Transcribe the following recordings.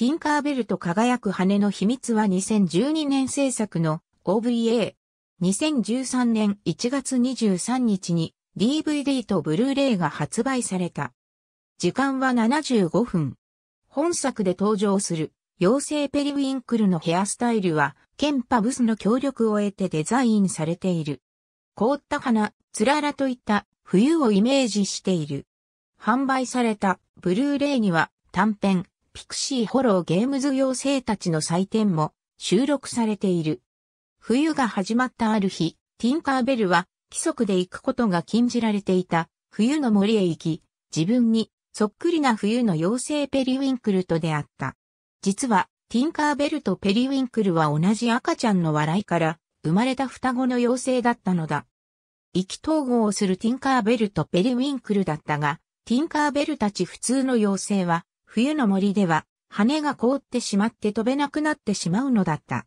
ティンカーベルと輝く羽の秘密は2012年制作の OVA。2013年1月23日に DVD とブルーレイが発売された。時間は75分。本作で登場する妖精ペリウィンクルのヘアスタイルは、ケンパブスの協力を得てデザインされている。凍った花、つららといった冬をイメージしている。販売されたブルーレイには短編、ピクシーホローゲームズ妖精たちの祭典も収録されている。冬が始まったある日、ティンカーベルは規則で行くことが禁じられていた冬の森へ行き、自分にそっくりな冬の妖精ペリウィンクルと出会った。実は、ティンカーベルとペリウィンクルは同じ赤ちゃんの笑いから生まれた双子の妖精だったのだ。意気統合をするティンカーベルとペリウィンクルだったが、ティンカーベルたち普通の妖精は冬の森では、羽が凍ってしまって飛べなくなってしまうのだった。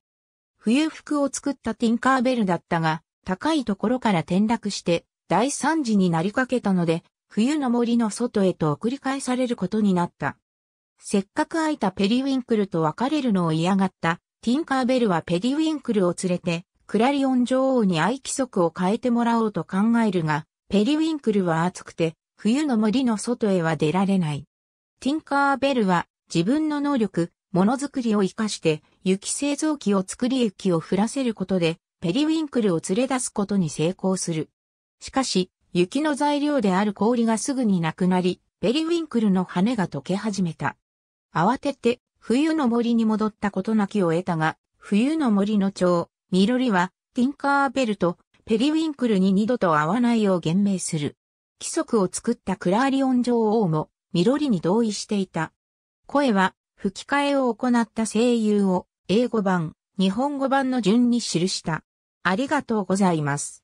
冬服を作ったティンカーベルだったが、高いところから転落して、大惨事になりかけたので、冬の森の外へと送り返されることになった。せっかく空いたペリウィンクルと別れるのを嫌がった、ティンカーベルはペリウィンクルを連れて、クラリオン女王に愛規則を変えてもらおうと考えるが、ペリウィンクルは暑くて、冬の森の外へは出られない。ティンカーベルは自分の能力、ものづくりを活かして雪製造機を作り雪を降らせることでペリウィンクルを連れ出すことに成功する。しかし、雪の材料である氷がすぐになくなり、ペリウィンクルの羽が溶け始めた。慌てて冬の森に戻ったことなきを得たが、冬の森の蝶、ミロリは、ティンカーベルとペリウィンクルに二度と会わないよう言明する。規則を作ったクラーリオン女王も、緑に同意していた。声は、吹き替えを行った声優を、英語版、日本語版の順に記した。ありがとうございます。